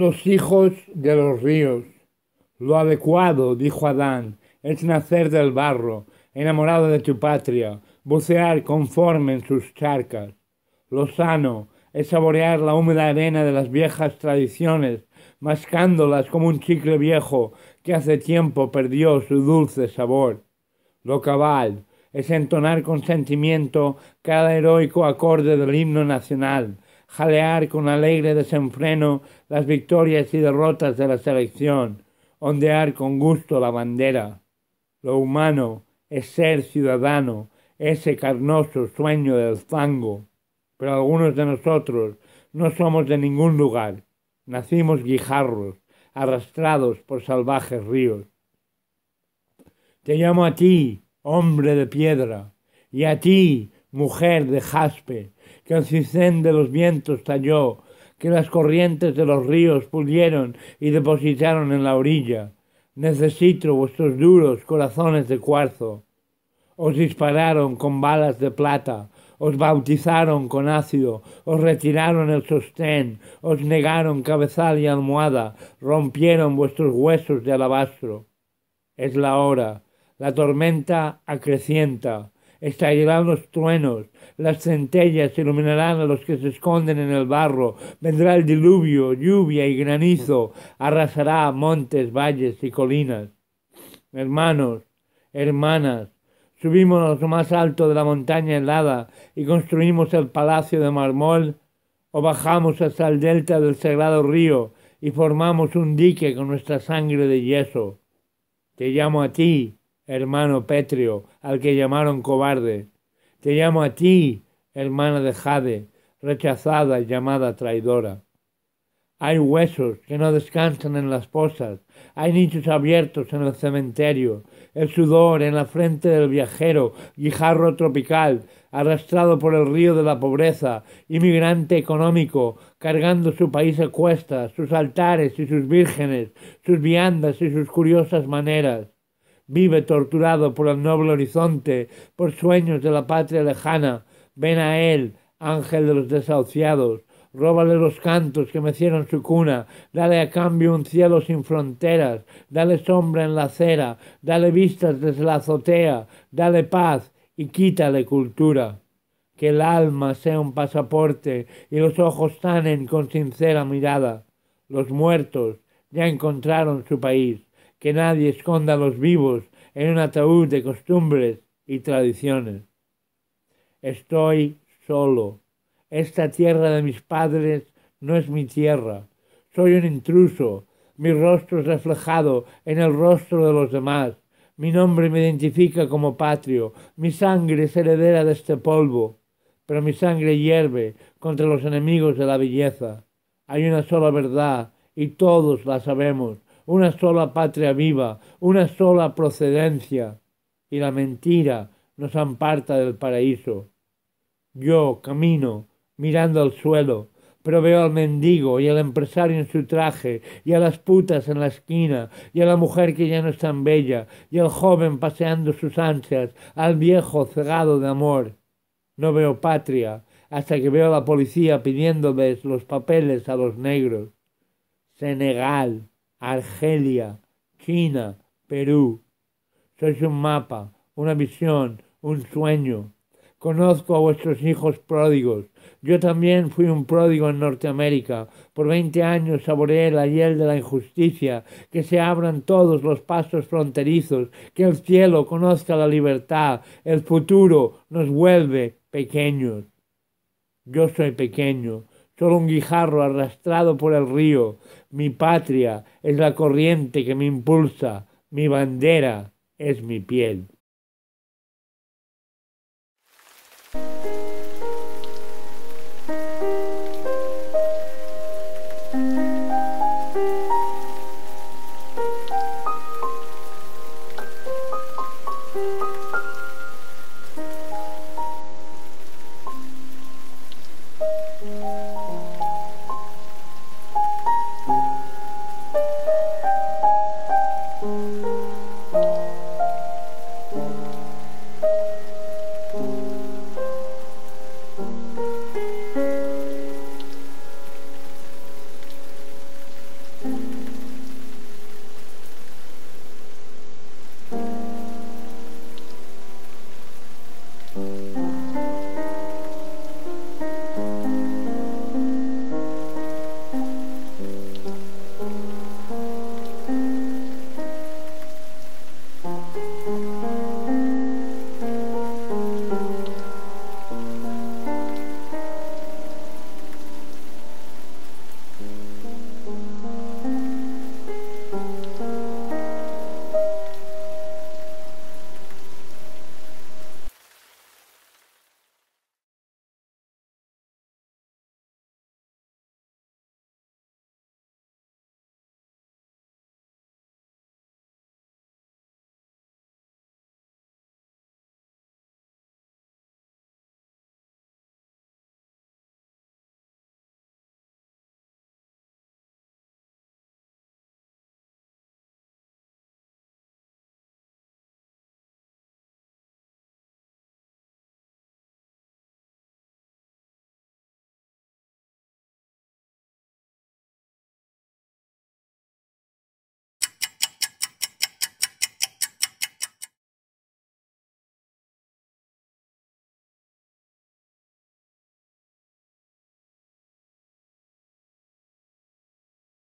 los hijos de los ríos. Lo adecuado, dijo Adán, es nacer del barro, enamorado de tu patria, bucear conforme en sus charcas. Lo sano es saborear la húmeda arena de las viejas tradiciones, mascándolas como un chicle viejo que hace tiempo perdió su dulce sabor. Lo cabal es entonar con sentimiento cada heroico acorde del himno nacional, jalear con alegre desenfreno las victorias y derrotas de la selección, ondear con gusto la bandera. Lo humano es ser ciudadano, ese carnoso sueño del fango. Pero algunos de nosotros no somos de ningún lugar, nacimos guijarros, arrastrados por salvajes ríos. Te llamo a ti, hombre de piedra, y a ti, mujer de jaspe, que el cisén de los vientos talló, que las corrientes de los ríos pulieron y depositaron en la orilla. Necesito vuestros duros corazones de cuarzo. Os dispararon con balas de plata, os bautizaron con ácido, os retiraron el sostén, os negaron cabezal y almohada, rompieron vuestros huesos de alabastro. Es la hora, la tormenta acrecienta, estallarán los truenos, las centellas iluminarán a los que se esconden en el barro, vendrá el diluvio, lluvia y granizo, arrasará montes, valles y colinas. Hermanos, hermanas, subimos a lo más alto de la montaña helada y construimos el palacio de mármol, o bajamos hasta el delta del sagrado río y formamos un dique con nuestra sangre de yeso. Te llamo a ti, hermano Petrio, al que llamaron cobarde. Te llamo a ti, hermana de Jade, rechazada y llamada traidora. Hay huesos que no descansan en las pozas, hay nichos abiertos en el cementerio, el sudor en la frente del viajero, guijarro tropical, arrastrado por el río de la pobreza, inmigrante económico, cargando su país a cuestas, sus altares y sus vírgenes, sus viandas y sus curiosas maneras. Vive torturado por el noble horizonte, por sueños de la patria lejana. Ven a él, ángel de los desahuciados. Róbale los cantos que mecieron su cuna, dale a cambio un cielo sin fronteras, dale sombra en la acera, dale vistas desde la azotea, dale paz y quítale cultura. Que el alma sea un pasaporte y los ojos sanen con sincera mirada. Los muertos ya encontraron su país que nadie esconda a los vivos en un ataúd de costumbres y tradiciones. Estoy solo. Esta tierra de mis padres no es mi tierra. Soy un intruso. Mi rostro es reflejado en el rostro de los demás. Mi nombre me identifica como patrio. Mi sangre es heredera de este polvo. Pero mi sangre hierve contra los enemigos de la belleza. Hay una sola verdad y todos la sabemos una sola patria viva, una sola procedencia, y la mentira nos aparta del paraíso. Yo camino mirando al suelo, pero veo al mendigo y al empresario en su traje, y a las putas en la esquina, y a la mujer que ya no es tan bella, y al joven paseando sus ansias, al viejo cegado de amor. No veo patria hasta que veo a la policía pidiéndoles los papeles a los negros. Senegal, Argelia, China, Perú. Sois un mapa, una visión, un sueño. Conozco a vuestros hijos pródigos. Yo también fui un pródigo en Norteamérica. Por 20 años saboreé la hiel de la injusticia, que se abran todos los pasos fronterizos, que el cielo conozca la libertad, el futuro nos vuelve pequeños. Yo soy pequeño, solo un guijarro arrastrado por el río. Mi patria es la corriente que me impulsa, mi bandera es mi piel.